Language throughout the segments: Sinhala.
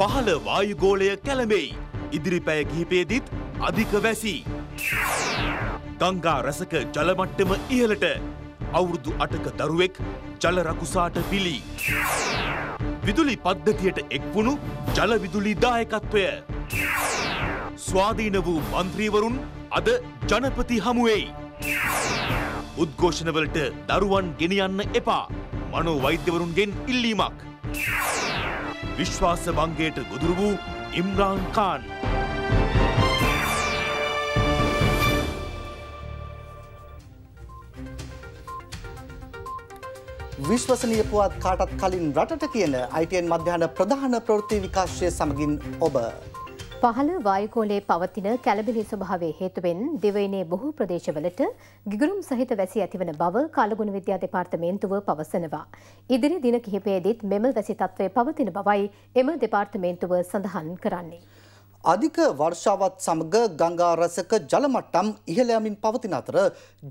පහළ වායුගෝලය කැළඹෙයි. ඉදිරි පැය කිහිපයේදීත් අධික වැසී. ගංගා රසක ජලමට්ටම ඉහළට අවුරුදු අටක දරුවෙක් ජලරකුසාට පිලි. විදුලි පද්ධතියට එක්වුණු ජලවිදුලි දායකත්වය. ස්වාධීන වූ මන්ත්‍රීවරුන් අද ජනපති හමුවෙයි. උද්ඝෝෂණවලට දරුවන් ගෙනියන්න එපා. මනෝ වෛද්‍යවරුන්ගෙන් ඉල්ලීමක්. විශ්වාස වංගේට ගොදුරු වූ ඉම්රාන් කාන්. විශ්වසනීය පුවත් කාටත් කලින් රටට කියන ITN මධ්‍යහන ප්‍රධාන ප්‍රවෘත්ති විකාශය සමගින් ඔබ පහළ වායුකෝලයේ පවතින කැළඹිලි ස්වභාවය හේතුවෙන් දිවයිනේ බොහෝ ප්‍රදේශවලට ගිගුරුම් සහිත වැසි ඇතිවන බව කාලගුණ විද්‍යා දෙපාර්තමේන්තුව පවසනවා. ඉදිරි දින කිහිපයේදීත් මෙම වැසි තත්ත්වය පවතින බවයි එම දෙපාර්තමේන්තුව සඳහන් කරන්නේ. අධික වර්ෂාවත් සමග ගංගා රසක ජලමට්ටම් ඉහළ යමින් පවතින අතර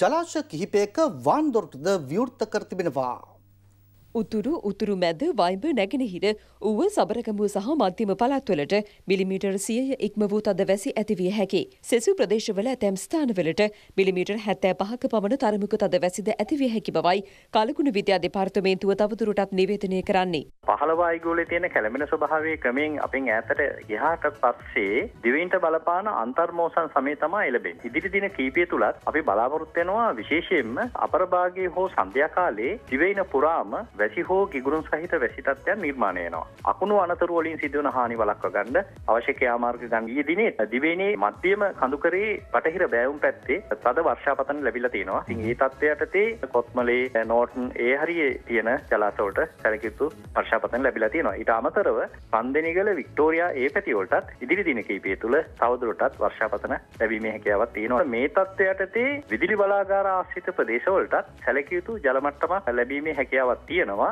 ජලාශ කිහිපයක වාන්දොරටුද විවෘත කර තිබෙනවා. උතුරු උතුරු මැද වයිඹ නැගෙනහිර ඌව සබරකමුව සහ මධ්‍යම පළාත්වලට මිලිමීටර් සියය ඉක්ම වූ තද වැසි ඇතිවිය හැකි. සෙසු ප්‍රදේශවල ඇතැම් ස්ථානවලට මිලිමීටර් හැත්තෑ පහක පමණ තරමක තද වැසිද ඇතිවිය හැකි බවයි කලකුණු විද්‍යා දෙපාර්තමේන්තුව තවදුරටත් නිවේදනය කරන්නේ. පහළ වායුගෝලයේ තියෙන කැළඹෙන ස්වභාවය ක්‍රමෙන් අපෙන් ඈතට ගියාට පස්සේ දිවයින්ට බලපාන අන්තර්මෝසන් සමය තමයි එළඹෙන්නේ. ඉදිරි දින කීපය තුලත් අපි බලාපොරොත්තු වෙනවා විශේෂයෙන්ම අපරභාගයේ හෝ සන්ධ්‍යා කාලයේ දිවයින පුරාම වැසි හෝ ගිගුරුන් සහිත වැසි තත්ත්වයන් නිර්මාණය වෙනවා. අකුණු අනතුරු වලින් සිදුවන හානි වළක්වා ගන්න අවශ්‍ය ක්‍රියාමාර්ග ගන්න. ඊයේ දිනේ දිවයිනේ මධ්‍යම කඳුකරේ බටහිර බෑවුම් පැත්තේ තද වර්ෂාපතන ලැබිලා තියෙනවා. ඉතින් මේ තත්ත්වයටතේ කොත්මලේ නෝටන් ඒ හරියේ තියෙන ජලාශ වලට සැලකිතු වර්ෂාපතන ලැබිලා තියෙනවා. ඊට අමතරව පන්දෙනිගල වික්ටෝරියා ඒ පැති වලටත් ඉදිරි දින කිහිපය තුළ තවදුරටත් වර්ෂාපතන ලැබීමේ හැකියාවක් තියෙනවා. මේ තත්ත්වයටතේ විදුලි බලාගාර ආශ්‍රිත ප්‍රදේශවලටත් සැලකිය යුතු ජල මට්ටමක් ලැබීමේ හැකියාවක් තියෙනවා. ஓகேனவா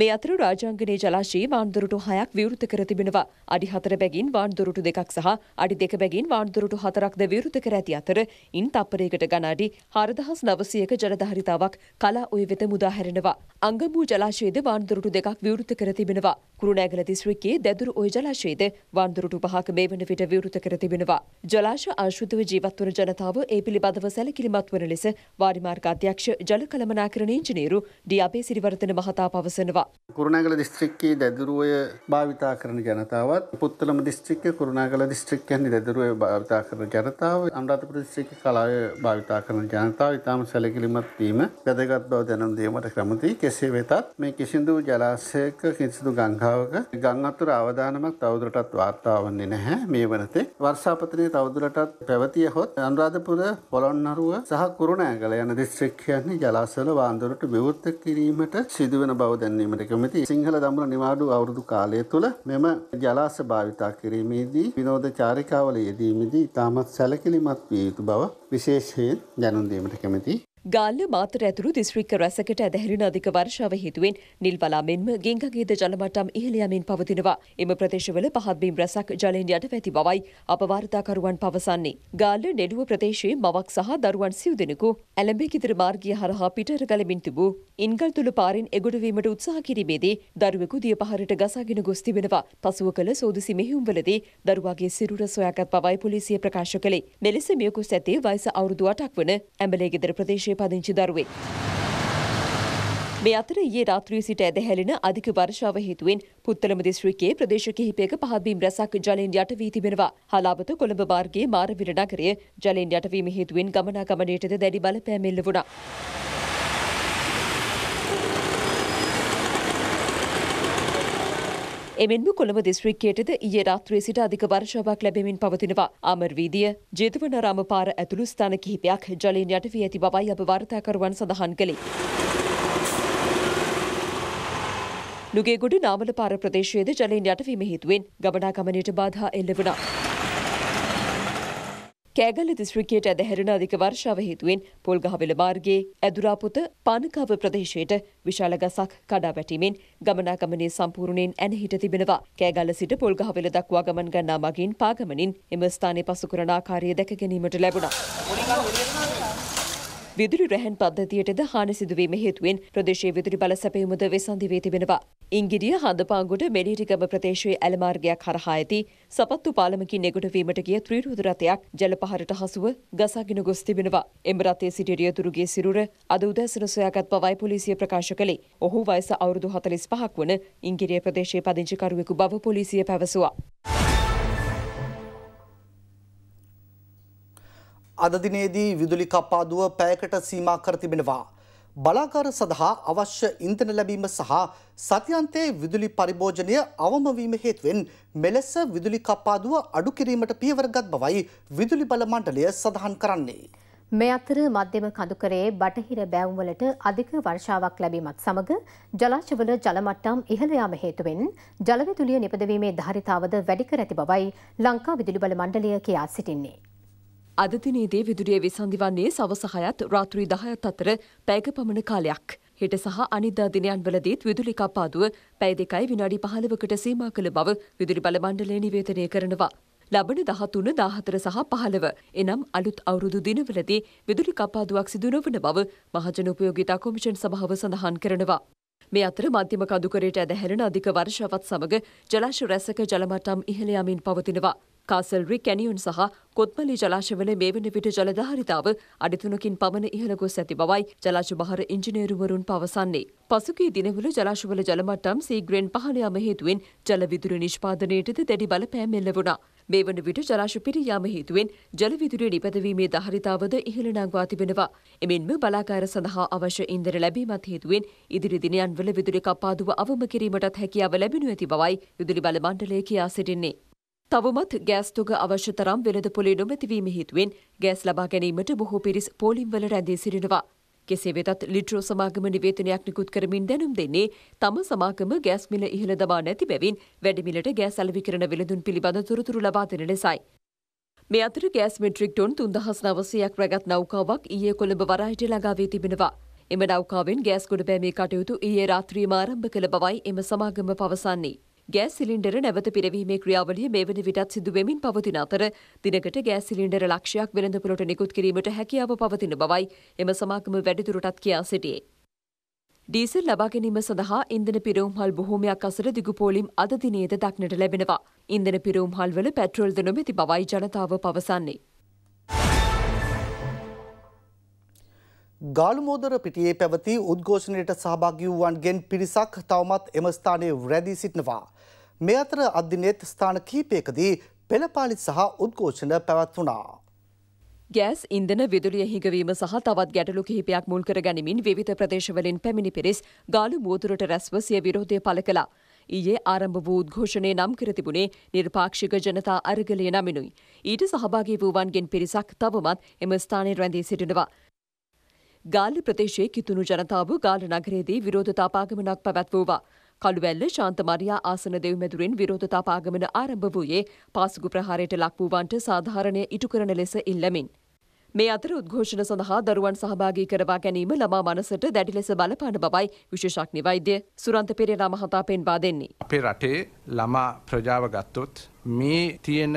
මේ අතර රාජාංගනයේ ජලාශයේ වාන්දුරුටු හයක් විවෘත කර තිබෙනවා. අඩි හතර බැගින් වාන්දුරුටු දෙකක් සහ අඩි දෙක බැගින් වාන්දුරුටු හතරක්ද විවෘත කර ඇති අතර ඉන් තප්පරයකට ගණාඩි හරදහස් නවසයක ජනධාරිතාවක් කලා ඔය වෙත මුදා හැරෙනවා. අංගමූ ජලාශයේද වාන්දුරුටු දෙකක් විවෘත කර තිබෙනවා. කුරුණෑගල දිස්ත්‍රික්කයේ දැදුරු ඔය ජලාශයේද වාන්දුරුටු පහක මේ වන විට විවෘත කර තිබෙනවා. ජලාශ ආශුද්ධව ජීවත් වන ජනතාව ඒ පිළිබඳව සැලකිලිමත් වන ලෙස වාරිමාර්ග අධ්‍යක්ෂ ජල කළමනාකරණ ඉංජිනේරු ඩියාබේ සිරිවර්ධන මහතා පවසනවා. කුරුණෑගල දිස්ත්‍රික්කයේ දැදුරුවය භාවිතා කරන ජනතාවත් පුත්තලම දිස්ත්‍රික්ක කුරුණාගල දිස්ත්‍රික්කයන් දැදුරුවය භාවිතා කරන ජනතාව අම්රාධපුර දිස්ත්‍රික්ක කලාය භාවිතා කරන ජනතාව ඉතාම සැලකිලිමත් වීම වැදගත් බව දැනුම් දීමට කැමතියි. කෙසේ වෙතත් මේ කිසිදු ජලාශයක කිසිදු ගංගාවක ගං අතුර අවදානමක් තවදුරටත් වාර්තා වන්නේ නැහැ. මේ වනතේ වර්ෂාපතනය තවදුරටත් පැවතිය හොත් අනුරාධපුර පොළොන්නරුව සහ කුරුණෑගල යන දිස්ත්‍රික්කයන් ජලාශවල වාන්දරට විවෘත කිරීමට සිදුවන බව දැන්වීමට ආයතනයට කැමති සිංහල දඹුල නිවාඩු අවුරුදු කාලය තුළ මෙම ජලාශ භාවිතා කිරීමේදී විනෝද චාරිකාවල යෙදීමේදී ඉතාමත් සැලකිලිමත් විය යුතු බව විශේෂයෙන් දැනුම් දීමට කැමැතියි. ගාල්ල මාතර ඇතුළු දිස්ත්‍රික්ක රැසකට ඇදහැරෙන අධික වර්ෂාව හේතුවෙන් නිල්වලා මෙන්ම ගෙන්ගගේද ජලමට්ටම් ඉහළ යමින් පවතිනවා. එම ප්‍රදේශවල පහත් බිම් රැසක් ජලයෙන් යටවැති බවයි අප වාර්තාකරුවන් පවසන්නේ. ගාල්ල නෙළුව ප්‍රදේශයේ මවක් සහ දරුවන් සිව් දෙනෙකු ඇලඹිකිදිර මාර්ගය හරහා පිටර ගලමින් තිබූ ඉන්ගල්තුළු පාරෙන් එගොඩ වීමට උත්සාහ කිරීමේදී දරුවෙකු දිය පහරට ගසාගෙන ගොස් තිබෙනවා. පසුව කළ සෝදිසි මෙහියුම්වලදී දරුවාගේ සිරුර සොයාගත් බවයි පොලිසිය ප්‍රකාශ කළේ. මෙලෙස මියකු සැතේ වයස අවුරුදු 8ක් වන ඇඹලේගෙදර ප්‍රදේශයේ පදිංචි දරුවෙක්. මේ අතර ඊයේ රාත්‍රියේ සිට ඇදහැලෙන අධික වර්ෂාව හේතුවෙන් පුත්තලම දිස්ත්‍රික්කයේ ප්‍රදේශ කිහිපයක පහත්බීම් රැසක් ජලයෙන් යටවී තිබෙනවා. හලාවත කොළඹ මාර්ගයේ මාරවිර නගරය ජලයෙන් යටවීම හේතුවෙන් ගමනාගමනයටද දැඩි බලපෑම් එල්ල වුණා. එමෙන්ම කොළඹ දිස්ත්‍රික්කයටද ඊයේ රාත්‍රියේ සිට අධික වර්ෂාවක් ලැබෙමින් පවතිනවා. අමරවීදිය, ජේතවනාරාම පාර ඇතුළු ස්ථාන කිහිපයක් ජලයෙන් යට වී ඇති බවයි අප වාර්තාකරුවන් සඳහන් කළේ. නුගේගොඩ නාමල පාර ප්‍රදේශයේද ජලයෙන් යටවීම හේතුවෙන් ගමනාගමනයට බාධා එල්ල වුණා. කෑගල දිස්ත්‍රික්කයට ඇදහැරෙන අධික වර්ෂාව හේතුවෙන් පොල්ගහවෙල මාර්ගයේ ඇදුරාපුත පානකාව ප්‍රදේශයට විශාල ගසක් කඩා වැටීමෙන් ගමනාගමනය සම්පූර්ණයෙන් ඇනහිට තිබෙනවා. කෑගල සිට පොල්ගහවෙල දක්වා ගමන් ගන්නා මගින් පාගමනින් එම ස්ථානය පසු කරන ආකාරය දැක ගැනීමට ලැබුණා. විදුලි රැහන් පද්ධතියටද හානි සිදුවීම හේතුවෙන් ප්‍රදේශයේ විදුලි බල සැපයුමද වෙසන්දි වී තිබෙනවා. ඉංගිරිය හඳපාගොඩ මෙලීරිගම ප්‍රදේශයේ ඇලමාර්ගයක් හරහා ඇති සපත්තු පාලමකින් නෙගොඩ වීමට ගිය ත්‍රීරුද රථයක් ජල පහරට හසුව ගසාගෙන ගොස් තිබෙනවා. එම රථයේ සිටිය රියදුරුගේ සිරුර අද උදෑසන සොයාගත් බවයි පොලිසිය ප්‍රකාශ කළේ. ඔහු වයස අවුරුදු 45ක් වන ඉංගිරිය ප්‍රදේශයේ පදිංචිකරුවෙකු බව පොලිසිය පැවසුවා. අද දිනේදී විදුලි කප්පාදුව පැයකට සීමා කර තිබෙනවා. බලාකාර සඳහා අවශ්‍ය ඉන්ධන ලැබීම සහ සතියන්තයේ විදුලි පරිභෝජනය අවම වීම හේතුවෙන් මෙලෙස විදුලි කප්පාදුව අඩු කිරීමට පියවරගත් බවයි විදුලි බල මණ්ඩලය සඳහන් කරන්නේ. මේ අතර මධ්‍යම කඳුකරේ බටහිර බැවුම්වලට අධික වර්ෂාවක් ලැබීමත් සමග ජලාශවල ජලමට්ටම් ඉහළ යාම හේතුවෙන් ජලවිදුලිය නිපදවීමේ ධාරිතාවද වැඩි කර ඇති බවයි ලංකා විදුලි බල මණ්ඩලය කියා සිටින්නේ. අද දිනේදී විදුලිය විසන්ධිවන්නේ සවස 6ත් රාත්‍රී 10ත් අතර පැයක පමණ කාලයක්. හෙට සහ අනිද්දා දිනයන්වලදීත් විදුලි කපාදුව පැය දෙකයි විනාඩි 15කට සීමා කළ බව විදුලි බල මණ්ඩලය නිවේදනය කරනවා. ලබන 13, 14 සහ 15 එනම් අලුත් අවුරුදු දිනවලදී විදුලි කපාදුවක් සිදු නොවන බව මහජන උපයෝගිතා කොමිෂන් සභාව සඳහන් කරනවා. මේ අතර මධ්‍යම කඳුකරයට ඇදහැරෙන අධික වර්ෂාවත් සමග ජලාශ රැසක ජලමට්ටම් ඉහළ යමින් පවතිනවා. කාසල්රි කැනියුන් සහ කොත්මලි ජලාශවල මේ වන විට ජලධාරිතාව අඩිතුනකින් පමණ ඉහළ ගොස් ඇති බවයි ජලාශ බහර ඉංජිනේරුවරුන් පවසන්නේ. පසුගිය දිනවල ජලාශවල ජලමට්ටම් සීග්‍රෙන් පහළ යාම හේතුවෙන් ජලවිදුලි නිෂ්පාදනයටද දැඩි බලපෑම් එල්ල වුණා. මේ වන විට ජලාශ පිරියාම හේතුවෙන් ජලවිදුලිය නිපදවීමේ ධාරිතාවද ඉහළ නංවා තිබෙනවා. එමෙන්ම බලාකාර සඳහා අවශ්‍ය ඉන්ධන ලැබීමත් හේතුවෙන් ඉදිරි දිනයන්වල විදුලි කපාදුව අවම කිරීමටත් හැකියාව ලැබෙනු ඇති බවයි විදුලි බල මණ්ඩලය කියා සිටින්නේ. තවමත් ගෑස් තුග අවශ්‍ය තරම් වෙළඳ පොලේ නොමැතිවීම හේතුවෙන් ගෑස් ලබා ගැනීමට බොහෝ පිරිස් පෝලිම්වල රැඳී සිටිනවා. කෙසේ වෙතත් ලිට්‍රෝ සමාගම නිවේදනයක් නිකුත් කරමින් දැනුම් දෙන්නේ තම සමාගම ගෑස් මිල ඉහළ දමා නැති බැවින් වැඩිමිලට ගෑස් අලෙවි කරන වෙළඳුන් පිළිබඳ තොරතුරු ලබා දෙන ලෙසයි. මේ අතර ගෑස් මෙට්‍රික් ටොන් 3900ක් රැගත් නෞකාවක් ඊයේ කොළඹ වරායට ළඟා වී තිබෙනවා. එම නෞකාවෙන් ගෑස් ගොඩබෑමේ කටයුතු ඊයේ රාත්‍රියේම ආරම්භ කළ බවයි එම සමාගම පවසන්නේ. ගෑස් සිලින්ඩර නැවත පිරවීමේ ක්‍රියාවලිය මේ වන විටත් සිදුවෙමින් පවතින අතර දිනකට ගෑස් සිලින්ඩර ලක්ෂයක් වෙළඳපොළට නිකුත් කිරීමට හැකියාව පවතින බවයි එම සමාගම වැඩිදුරටත් කියා සිටියේ. ඩීසල් ලබා ගැනීම සඳහා ඉන්ධන පිරවුම්හල් බොහෝමයක් අසර දිගුපෝලිම් අද දිනේද දක්නට ලැබෙනවා. ඉන්ධන පිරවුම්හල් වල පැට්‍රෝල්ද නොමැති බවයි ජනතාව පවසන්නේ. ගාලුමෝදර පිටියේ පැවති උද්ඝෝෂණයට සහභාගී වූවන්ගෙන් පිරිසක් තවමත් එම ස්ථානයේ රැඳී සිටිනවා. මේ අතර අධ්‍යනේත් ස්ථාන කීපයකදී පෙළපාලි සහ උද්ඝෝෂණ පැවැත්වුණා. ගෑස් ඉන්දන විදුලිය හිඟවීම සහ තවත් ගැටලු කිහිපයක් මුල් කර ගනිමින් විවිධ ප්‍රදේශවලින් පැමිණි පිරිස් ගාලු මුවතුරට රැස්ව සිය විරෝධය පළ කළා. ඊයේ ආරම්භ වූ උද්ඝෝෂණය නම් කර තිබුණේ නිර්පාක්ෂික ජනතා අරගලය නමිනුයි. ඊට සහභාගී වූවන්ගෙන් පිරිසක් තවමත් එම ස්ථානයේ රැඳී සිටිනවා. ගාලි ප්‍රදේශයේ කිතුණු ජනතාව ගාල නගරයේදී විරෝධතා පාගමනක් පැවැත්වුවා. කළුවැල්ල ශාන්තමරියා ආසන දෙව්මැදුරෙන් විරෝධතා පාගමන ආරම්භ වූයේ පාසුගු ප්‍රහාරයට ලක් වූවන්ට සාධාරණය ඉටු කරන ලෙස ඉල්ලමින්. මේ අතර උද්ඝෝෂණ සඳහා දරුවන් සහභාගී කරවා ගැනීම ළමා මනසට දැඩි ලෙස බලපාන බවයි විශේෂඥ වෛද්‍ය සුරන්ත පෙරේරා මහතා පෙන්වා දෙන්නේ. අපේ රටේ ළමා ප්‍රජාව ගත්තොත් මේ තියෙන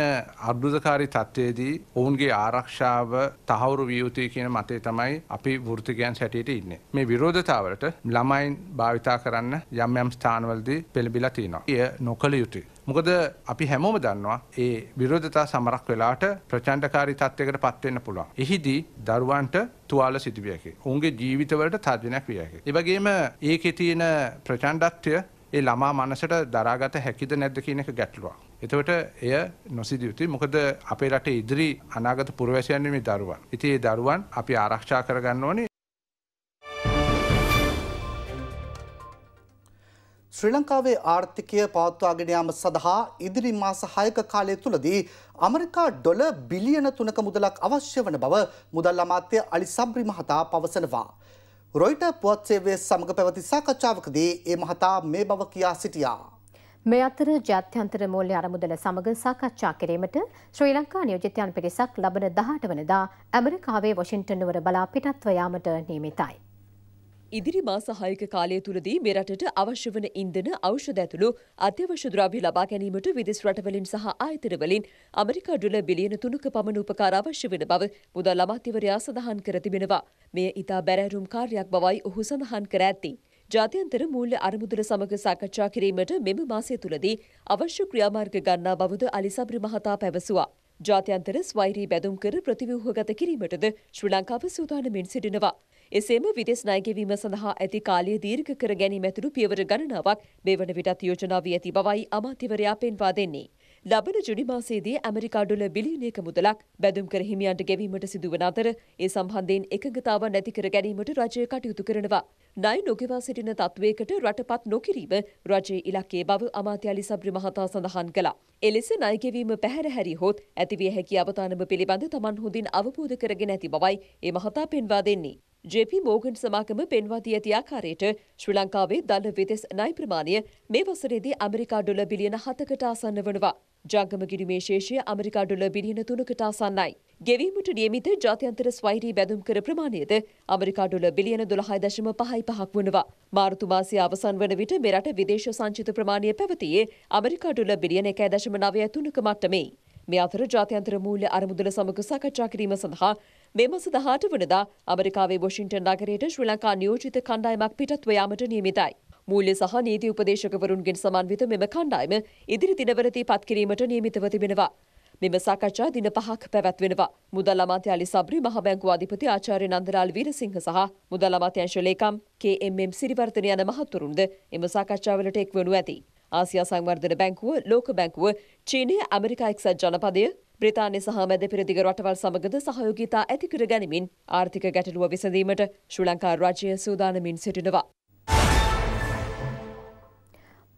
අර්බුදකාරි තත්ත්වයේදී ඔවුන්ගේ ආරක්ෂාව තහවුරු වියයුතුය කියන මතේ තමයි අපි වෘතිකයන් සැටියට ඉන්න. මේ විරෝධතාවලට ළමයින් භාවිතා කරන්න යම් යම් ස්ථානවලදී පෙළබිලා තියෙනවා. එය නොකළ යුතුයි. මොකද අපි හැමෝම දන්නවා ඒ විරෝධතා සමරක් වෙලාට ප්‍රචණ්ඩකාරී තත්ත්වයකට පත්වෙන්න පුළුවන්. එහිදී දරුවන්ට තුවාල සිදුවිය හැකියි. ඔවුන්ගේ ජීවිතවලට තර්ජනයක් විය හැකියි. ඒ වගේම ඒකේ තියෙන ප්‍රචණ්ඩත්වය ඒ ළමා මනසට දරාගත හැකිද නැද්ද කියන එක ගැටලුවක්. එතවට එය නොසිදිය යුතුයි මොකද අපේ රට ඉදිරි අනාගත පුරවැසියන්නේ මේ දරුවන්. ඉතින් ඒ දරුවන් අපි ආරක්ෂා කරගන්න ඕනේ ශ්‍රී ලංකාවේ ආර්ථිකය පවත්වාගෙන යාම සඳහා ඉදිරි මාස 6ක කාලය තුලදී ඇමරිකා ඩොලර් බිලියන 3ක මුදලක් අවශ්‍ය වන බව මුදල් අමාත්‍ය අලි සබ්රි මහතා පවසනවා. රොයිටර් පුවත් සේවය සමග පැවති සාකච්ඡාවකදී ඒ මහතා මේ බව කියා සිටියා. මේ අතර ජාත්‍යන්තර මූල්‍ය අරමුදල සමග සාකච්ඡා කිරීමට ශ්‍රී ලංකා නියෝජිතයන් පිරිසක් ලබන 18 වනදා ඇමරිකාවේ වොෂින්ටන් නුවර බලා පිටත්ව යාමට නියමිතයි. ඉදිරි මාස 6ක කාලය තුලදී මේ රටට අවශ්‍ය වන ඉන්ධන, ඖෂධ ඇතුළු අත්‍යවශ්‍ය ද්‍රව්‍ය ලබා ගැනීමට විදෙස් රටවලින් සහ ආයතනවලින් අමරිකා ඩොලර් බිලියන 3ක පමණ උපකාර අවශ්‍ය වෙන බව මුදල් අමාත්‍යවරයා සඳහන් කර තිබෙනවා. මෙය ඊටා බැරෑරුම් කාර්යයක් බවයි ඔහු සඳහන් කර ඇත්තේ. ජාත්‍යන්තර මූල්‍ය අරමුදල සමග සාකච්ඡා කිරීමට මෙම මාසය තුලදී අවශ්‍ය ක්‍රියාමාර්ග ගන්නා බවද අලිසබ්‍රි මහතා පැවසුවා. ජාත්‍යන්තර ස්වෛරී බැදුම් කර ප්‍රතිව්‍යුහගත කිරීමටද ශ්‍රී ලංකාව සූදානමින් සිටිනවා. එසේම විදෙස් ණයගෙවීම සඳහා ඇති කාලය දීර්ඝ කර ගැනීම ඇතුළු පියවර ගණනාවක් මේ වන විටත් යෝජනා වී ඇති බවයි අමාත්‍යවරයා පෙන්වා දෙන්නේ. ලබන ජුනි මාසයේදී ඇමරිකා ඩොල බිලියනයක මුදලක් බැදුම් කර හිමියන්ට ගෙවීමට සිදුවන අතර ඒ සම්බන්ධයෙන් එකඟතාව නැති කර ගැනීමට රජය කටයුතු කරනවා. ණය නොගෙවා සිටින තත්වයකට රටපත් නොකිරීම රජයේ ඉලක්කයේ බව අමාත්‍යාලි සබ්‍රි මහතා සඳහන් කළා. එලෙස ණය ගෙවීම පැහැරහැරි හොත් ඇතිවිය හැකි අවතානම පිළිබඳ තමන් හොඳින් අවබෝධ කරගෙන ඇති බවයි ඒ මහතා පෙන්වා දෙන්නේ. ජේපී මෝගන් සමාගම පෙන්වා දී ඇති ආකාරයට ශ්‍රී ලංකාවේ දළ විදෙස් ණය ප්‍රමාණය මේ වසරේදී ඇමරිකා ඩොලර් බිලියන 7කට ආසන්න වනවා. ජංගම ගිණුමේ ශේෂය ඇමරිකා ඩොලර් බිලියන 3කට ආසන්නයි. ගෙවීමට නියමිත ජාත්‍යන්තර ස්වෛරී බැඳුම් කර ප්‍රමාණයද ඇමරිකා ඩොලර් බිලියන 12.55ක් වනවා. මාර්තු මාසයේ අවසන් වන විට මෙරට විදේශ සංචිත ප්‍රමාණය පැවතියේ ඇමරිකා ඩොලර් බිලියන 1.93ක මට්ටමේ. මේ අතර ජාත්‍යන්තර මූල්‍ය අරමුදල සමග සාකච්ඡා කිරීම සඳහා මේ මස 18 වනදා ඇමරිකාවේ වොෂින්ටන් නගරයට ශ්‍රී ලංකා නියෝජිත කණ්ඩායමක් පිටත්ව යාමට නියමිතයි. මූල්‍ය සහ නීති උපදේශකවරුන්ගෙන් සමන්විත මෙම කණ්ඩායම ඉදිරි දිනවලදී පත් කිරීමට නියමිතව තිබෙනවා. මෙම සාකච්ඡා දින පහක් පැවැත්වෙනවා. මුදල් අමාත්‍ය අලි සබ්රි මහ බැංකු අධිපති ආචාර්ය නන්දලාල් වීරසිංහ සහ මුදල් අමාත්‍යංශ ලේකම් KMM සිරිවර්ධන යන මහතුරුන්ද එම සාකච්ඡාවලට එක්වනු ඇති. ආසියා සංවර්ධන බැංකුව, ලෝක බැංකුව, චීනය, ඇමරිකා එක්සත් ජනපදය, බ්‍රිතාන්‍ය සහ මැද පෙරදිග රටවල් සමගද සහයෝගිතා ඇතිකර ගැනීමින් ආර්ථික ගැටලුව විසඳීමට ශ්‍රී ලංකා රාජ්‍යය සූදානමින් සිටිනවා.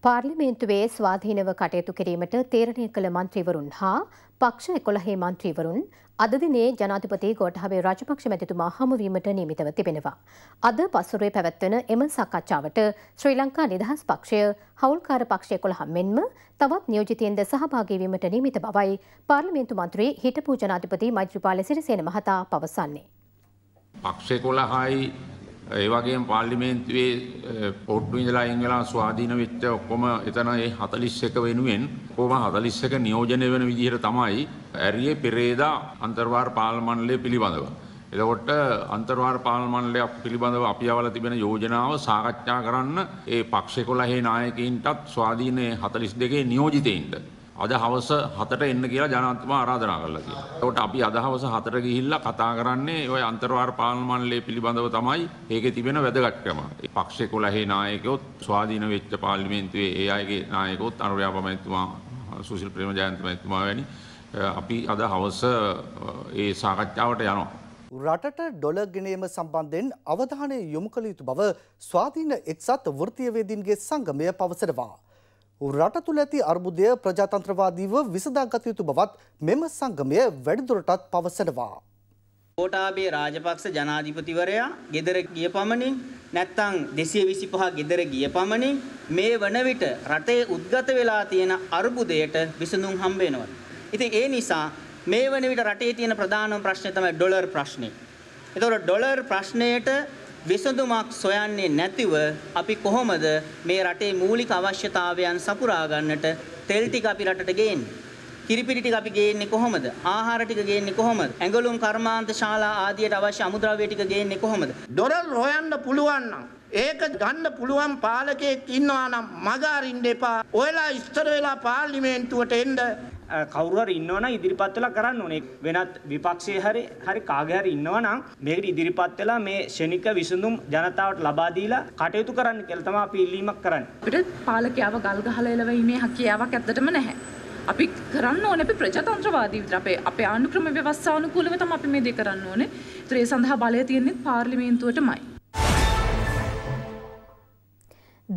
පාර්ලිමේන්තුවේ ස්වාධීනව කටයුතු කිරීමට තීරණය කළ මන්ත්‍රීවරුන් හා පක්ෂ එකොළහේ මන්ත්‍රීවරුන් අද දිනේ ජනාධිපති ගෝඨාභය රාජපක්ෂ මැතිතුමා හමුවීමට නියමිතව තිබෙනවා. අද පසුරේ පැවැත්වෙන එම සාකච්ඡාවට ශ්‍රී ලංකා නිදහස් පක්ෂය හවුල්කාර පක්ෂය කොළහම් මෙන්ම තවත් නියෝජිතයන්ද සහභාගී වීමට නියමිත බවයි පාර්ලිමේන්තු මන්ත්‍රී හිටපු ජනාධිපති මෛත්‍රීපාල සිරිසේන මහතා පවසන්නේ. පක්ෂය කොළහයි ඒ වගේම පාර්ලිමේන්තුවේ පොට්ටු ඉඳලා අයින් වෙලා ස්වාධීන වෙච්ච ඔක්කොම එතන ඒ 41 වෙනුවෙන් කොහොම 41 නියෝජනය වෙන විදිහට තමයි ඇරියේ පෙරේදා අන්තර්වාර පාර්ලිමේන්තුවේ පිළිබඳව. එතකොට අන්තර්වාර පාර්ලිමේන්තුවක් පිළිබඳව අපි අවල තිබෙන යෝජනාව සාකච්ඡා කරන්න ඒ පක්ෂ 11 නායකයින්ටත් ස්වාධීන 42 නියෝජිතයින්ට අද හවස 7ට එන්න කියලා ජනාධිපතිතුමා ආරාධනා කළා කියලා. ඒකට අපි අද හවස 7ට ගිහිල්ලා කතා කරන්නේ ওই අන්තර්වාර පාලන මණ්ඩලය පිළිබඳව තමයි. ඒකේ තිබෙන වැදගත්කම. ඒ පක්ෂේ 11 නායකයොත් ස්වාධීන වෙච්ච පාර්ලිමේන්තුවේ ඒ අයගේ නායකයොත් අනුරාධපුර මහත්මයා, සුසිල් ප්‍රේමජයන්ත මහත්මයා වැනි අපි අද හවස ඒ සාකච්ඡාවට යනවා. රටට ඩොලර් ගෙනීම සම්බන්ධයෙන් අවධානය යොමු කළ යුතු බව ස්වාධීන එක්සත් වෘත්තීය වේදීන්ගේ සංගමය පවසනවා. රට තුළ ඇති අර්බුදය ප්‍රජාතන්ත්‍රවාදීව විසඳාගත යුතු බවත් මෙම සංගමය වැඩිදුරටත් පවසනවා. කෝටාබේ රාජපක්ෂ ජනාධිපතිවරයා ගෙදර ගිය පමණින් නැත්තං දෙසිය විසි පහ ගෙදර ගිය පමණින් මේ වන විට රටේ උද්ගත වෙලා තියෙන අර්බුදයට විසඳුම් හම්බේෙනවල්. ඉතින් ඒ නිසා මේ වන විට රටේ තියෙන ප්‍රධානම ප්‍රශ්නය තමයි ඩොලර් ප්‍රශ්නය. එතොට ඩොලර් ප්‍රශ්නයට විසඳුමක් සොයන්නේ නැතිව අපි කොහොමද මේ රටේ මූලික අවශ්‍යතාවයන් සපුරා ගන්නට තෙල් ටික අපි රටට ගේන්නේ? කිරිපිටි ටික අපි ගේන්නේ කොහොමද? ආහාර ටික ගේන්නේ කොහොමද? ඇඟලුම් කර්මාන්ත ශාලා ආදියට අවශ්‍ය අමුද්‍රව්‍ය ටික ගේන්නේ කොහොමද? ඩොලර් හොයන්න පුළුවන් නම් ඒක ගන්න පුළුවන් පාලකයෙක් ඉන්නවා නම් මග අරින්න එපා. ඔයලා ඉස්තර වෙලා පාර්ලිමේන්තුවට එන්න. කවුරුහර ඉන්නවනම් ඉදිරිපත් වෙලා කරන්න ඕනේ. වෙනත් විපක්ෂයේ හරි හරි කාගේ හරි ඉන්නවනම් මේකට ඉදිරිපත් වෙලා මේ ශනික විසඳුම් ජනතාවට ලබා දීලා කටයුතු කරන්න කියලා තමයි අපි ඉල්ලීමක් කරන්නේ. අපිට පාලකයාව ගල් ගහලා එළවීමේ හැකියාවක් ඇත්තටම නැහැ. අපි කරන්න ඕනේ අපි ප්‍රජාතන්ත්‍රවාදී විතර අපේ අපේ ආණුක්‍රම ව්‍යවස්ථානුකූලව තමයි අපි මේ දේ කරන්න ඕනේ. ඒතර ඒ සඳහා බලය තියෙන්නේ පාර්ලිමේන්තුවටමයි.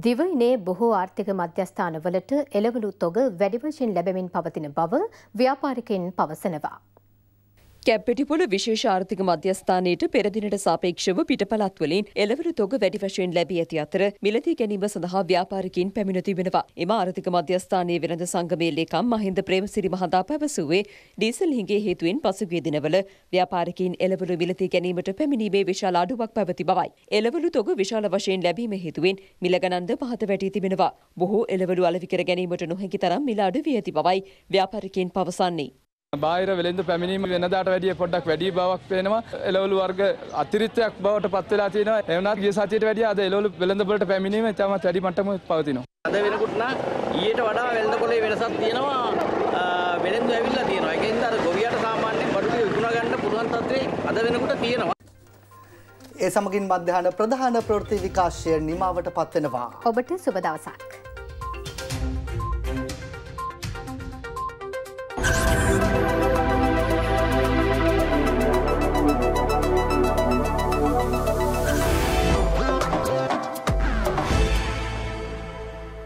දිවයිනේ බොහෝ ආර්ථික මධ්‍යස්ථානවලට එළවලු තොග වැඩිවශයෙන් ලැබෙමින් පවතින බව ව්‍යාපාරිකයින් පවසනවා. කැප්පෙටිපොළ විශේෂ ආර්ථික මධ්‍යස්ථානයට පෙරදිනට සාපේක්ෂව පිටපලත්වලින් එළවලු තොග වැඩි වශයෙන් ලැබී ඇති අතර මිලදී ගැනීම සඳහා ව්‍යාපාරිකයින් පැමිණ තිබෙනවා. එම ආර්ථික මධ්‍යස්ථානයේ වෙළඳ සංගමේ ලේකම් මහින්ද ප්‍රේමසිරි මහතා පැවසුවේ ඩීසල් හිඟේ හේතුවෙන් පසුගිය දිනවල ව්‍යාපාරිකයින් එළවලු මිලදී ගැනීමට පැමිණීමේ විශාල අඩුවක් පැවති බවයි. එළවලු තොග විශාල වශයෙන් ලැබීම හේතුවෙන් මිල ගණන්ද පහත වැටී තිබෙනවා. බොහෝ එළවලු අලෙවි කර ගැනීමට නොහැකි තරම් මිල අඩු වී ඇති බවයි ව්‍යාපාරිකයින් පවසන්නේ. බාහිර වෙළඳ පැමිණීම වෙනදාට වැඩිය පොඩ්ඩක් වැඩි බවක් පේනවා. එළවලු වර්ග අතිරික්තයක් බවට පත් වෙලා තියෙනවා. එවනත් ගිය සතියට වැඩිය අද එළවලු වෙළඳ වලට පැමිණීම ඉතාමත් වැඩි මට්ටමක පවතිනවා. අද වෙනකොට නම් ඊට වඩා වෙළඳ පොලේ වෙනසක් තියෙනවා. වෙළඳු ඇවිල්ලා තියෙනවා. ඒකෙන්ද අර ගොවියට සාමාන්‍යයෙන් බඩුවේ විකුණ ගන්න පුළුවන් තත්ත්වේ අද වෙනකොට තියෙනවා. ඒ සමගින් මධ්‍යහන ප්‍රධාන ප්‍රවෘත්ති විකාශය නිමාවට පත්වෙනවා. ඔබට සුබ දවසක්.